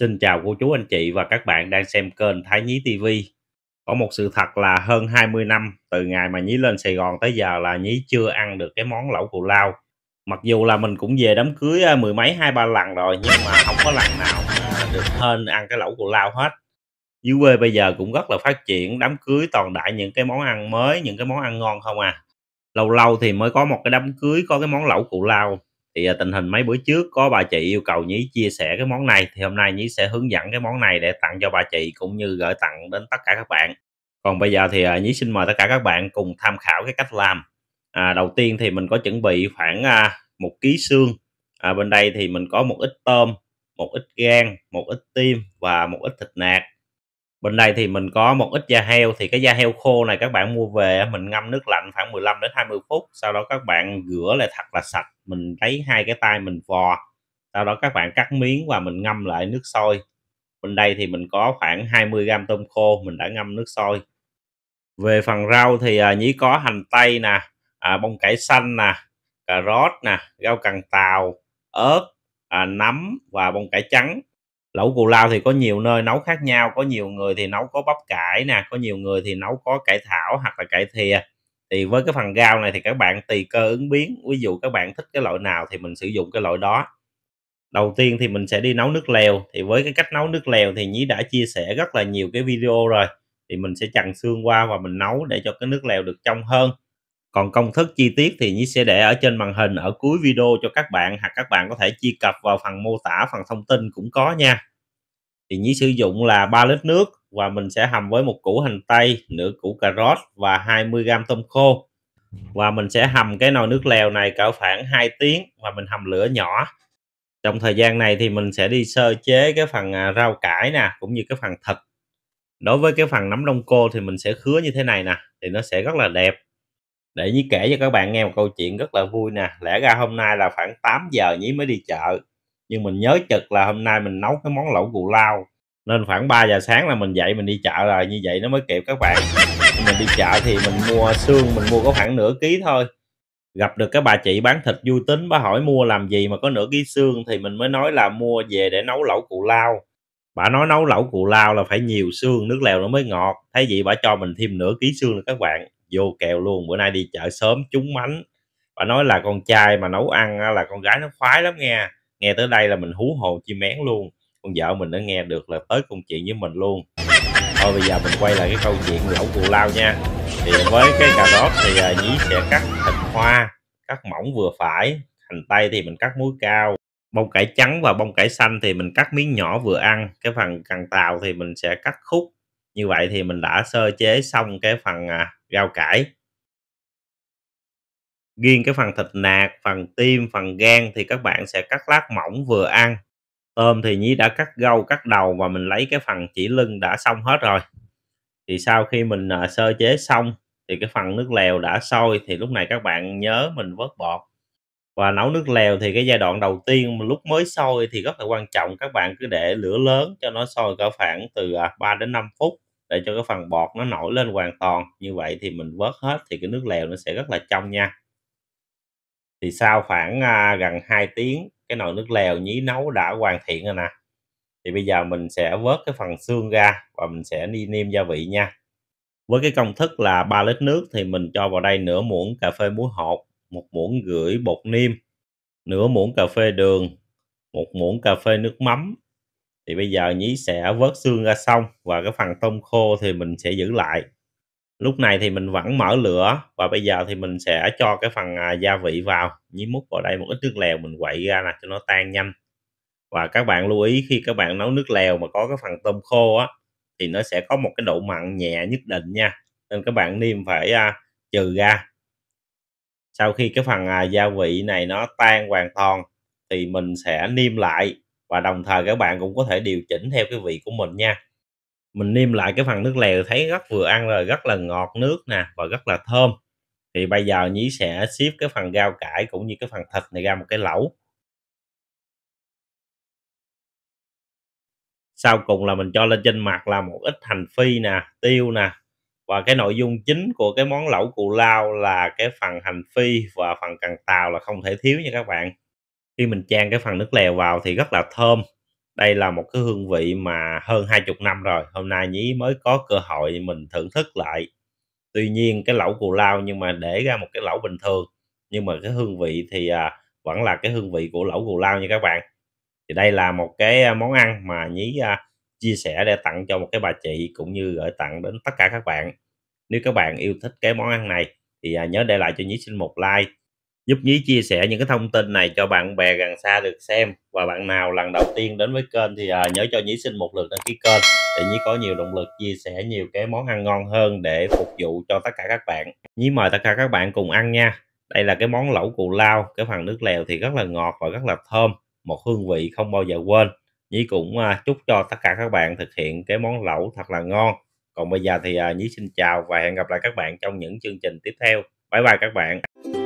Xin chào cô chú anh chị và các bạn đang xem kênh Thái Nhí TV. Có một sự thật là hơn 20 năm từ ngày mà Nhí lên Sài Gòn tới giờ là Nhí chưa ăn được cái món lẩu cù lao. Mặc dù là mình cũng về đám cưới à, mười mấy hai ba lần rồi nhưng mà không có lần nào được hên ăn cái lẩu cù lao hết. Dưới quê bây giờ cũng rất là phát triển, đám cưới toàn đại những cái món ăn mới, những cái món ăn ngon không à. Lâu lâu thì mới có một cái đám cưới có cái món lẩu cù lao thì à, tình hình mấy bữa trước có bà chị yêu cầu nhí chia sẻ cái món này thì hôm nay nhí sẽ hướng dẫn cái món này để tặng cho bà chị cũng như gửi tặng đến tất cả các bạn còn bây giờ thì à, nhí xin mời tất cả các bạn cùng tham khảo cái cách làm à, đầu tiên thì mình có chuẩn bị khoảng à, một ký xương à, bên đây thì mình có một ít tôm một ít gan một ít tim và một ít thịt nạc bên đây thì mình có một ít da heo thì cái da heo khô này các bạn mua về mình ngâm nước lạnh khoảng 15 đến 20 phút sau đó các bạn rửa lại thật là sạch mình lấy hai cái tay mình vò sau đó các bạn cắt miếng và mình ngâm lại nước sôi bên đây thì mình có khoảng 20 gram tôm khô mình đã ngâm nước sôi về phần rau thì à, nhí có hành tây nè à, bông cải xanh nè cà rốt nè rau cần tàu ớt à, nấm và bông cải trắng lẩu cù lao thì có nhiều nơi nấu khác nhau có nhiều người thì nấu có bắp cải nè có nhiều người thì nấu có cải thảo hoặc là cải thìa thì với cái phần rau này thì các bạn tùy cơ ứng biến ví dụ các bạn thích cái loại nào thì mình sử dụng cái loại đó đầu tiên thì mình sẽ đi nấu nước lèo thì với cái cách nấu nước lèo thì nhí đã chia sẻ rất là nhiều cái video rồi thì mình sẽ chần xương qua và mình nấu để cho cái nước lèo được trong hơn còn công thức chi tiết thì Nhi sẽ để ở trên màn hình ở cuối video cho các bạn hoặc các bạn có thể truy cập vào phần mô tả phần thông tin cũng có nha thì Nhi sử dụng là 3 lít nước và mình sẽ hầm với một củ hành tây nửa củ cà rốt và 20 g tôm khô và mình sẽ hầm cái nồi nước lèo này cỡ khoảng 2 tiếng và mình hầm lửa nhỏ trong thời gian này thì mình sẽ đi sơ chế cái phần à, rau cải nè cũng như cái phần thịt đối với cái phần nấm đông cô thì mình sẽ khứa như thế này nè thì nó sẽ rất là đẹp để Nhí kể cho các bạn nghe một câu chuyện rất là vui nè lẽ ra hôm nay là khoảng 8 giờ Nhí mới đi chợ nhưng mình nhớ chực là hôm nay mình nấu cái món lẩu cù lao nên khoảng 3 giờ sáng là mình dậy mình đi chợ rồi như vậy nó mới kịp các bạn mình đi chợ thì mình mua xương mình mua có khoảng nửa ký thôi gặp được cái bà chị bán thịt vui tính bà hỏi mua làm gì mà có nửa ký xương thì mình mới nói là mua về để nấu lẩu cù lao bà nói nấu lẩu cù lao là phải nhiều xương nước lèo nó mới ngọt thấy vậy bà cho mình thêm nửa ký xương nữa các bạn vô kèo luôn bữa nay đi chợ sớm trúng mánh bà nói là con trai mà nấu ăn là con gái nó khoái lắm nghe nghe tới đây là mình hú hồn chim én luôn con vợ mình đã nghe được là tới công chuyện với mình luôn thôi bây giờ mình quay lại cái câu chuyện người ổng cù lao nha thì với cái cà rốt thì à, nhí sẽ cắt thịt hoa cắt mỏng vừa phải hành tây thì mình cắt muối cao bông cải trắng và bông cải xanh thì mình cắt miếng nhỏ vừa ăn cái phần cần tàu thì mình sẽ cắt khúc như vậy thì mình đã sơ chế xong cái phần à, rau cải riêng cái phần thịt nạc phần tim phần gan thì các bạn sẽ cắt lát mỏng vừa ăn tôm thì nhí đã cắt gâu cắt đầu và mình lấy cái phần chỉ lưng đã xong hết rồi thì sau khi mình à, sơ chế xong thì cái phần nước lèo đã sôi thì lúc này các bạn nhớ mình vớt bọt và nấu nước lèo thì cái giai đoạn đầu tiên lúc mới sôi thì rất là quan trọng các bạn cứ để lửa lớn cho nó sôi cả khoảng từ 3 à, đến 5 phút để cho cái phần bọt nó nổi lên hoàn toàn như vậy thì mình vớt hết thì cái nước lèo nó sẽ rất là trong nha thì sau khoảng à, gần 2 tiếng cái nồi nước lèo nhí nấu đã hoàn thiện rồi nè thì bây giờ mình sẽ vớt cái phần xương ra và mình sẽ đi niêm gia vị nha với cái công thức là 3 lít nước thì mình cho vào đây nửa muỗng cà phê muối hột một muỗng gửi bột niêm nửa muỗng cà phê đường một muỗng cà phê nước mắm thì bây giờ nhí sẽ vớt xương ra xong và cái phần tôm khô thì mình sẽ giữ lại lúc này thì mình vẫn mở lửa và bây giờ thì mình sẽ cho cái phần à, gia vị vào nhí múc vào đây một ít nước lèo mình quậy ra là cho nó tan nhanh và các bạn lưu ý khi các bạn nấu nước lèo mà có cái phần tôm khô á thì nó sẽ có một cái độ mặn nhẹ nhất định nha nên các bạn niêm phải à, trừ ra sau khi cái phần à, gia vị này nó tan hoàn toàn thì mình sẽ niêm lại và đồng thời các bạn cũng có thể điều chỉnh theo cái vị của mình nha mình niêm lại cái phần nước lèo thấy rất vừa ăn rồi rất là ngọt nước nè và rất là thơm thì bây giờ nhí sẽ xếp cái phần rau cải cũng như cái phần thịt này ra một cái lẩu sau cùng là mình cho lên trên mặt là một ít hành phi nè tiêu nè và cái nội dung chính của cái món lẩu cù lao là cái phần hành phi và phần cần tàu là không thể thiếu nha các bạn khi mình chan cái phần nước lèo vào thì rất là thơm đây là một cái hương vị mà hơn hai chục năm rồi hôm nay nhí mới có cơ hội mình thưởng thức lại tuy nhiên cái lẩu cù lao nhưng mà để ra một cái lẩu bình thường nhưng mà cái hương vị thì à, vẫn là cái hương vị của lẩu cù lao nha các bạn thì đây là một cái à, món ăn mà nhí à, chia sẻ để tặng cho một cái bà chị cũng như gửi tặng đến tất cả các bạn nếu các bạn yêu thích cái món ăn này thì nhớ để lại cho nhí xin một like giúp Nhí chia sẻ những cái thông tin này cho bạn bè gần xa được xem và bạn nào lần đầu tiên đến với kênh thì à, nhớ cho Nhí xin một lượt đăng ký kênh để Nhí có nhiều động lực chia sẻ nhiều cái món ăn ngon hơn để phục vụ cho tất cả các bạn Nhí mời tất cả các bạn cùng ăn nha đây là cái món lẩu cù lao cái phần nước lèo thì rất là ngọt và rất là thơm một hương vị không bao giờ quên Nhí cũng à, chúc cho tất cả các bạn thực hiện cái món lẩu thật là ngon còn bây giờ thì à, Nhí xin chào và hẹn gặp lại các bạn trong những chương trình tiếp theo bye bye các bạn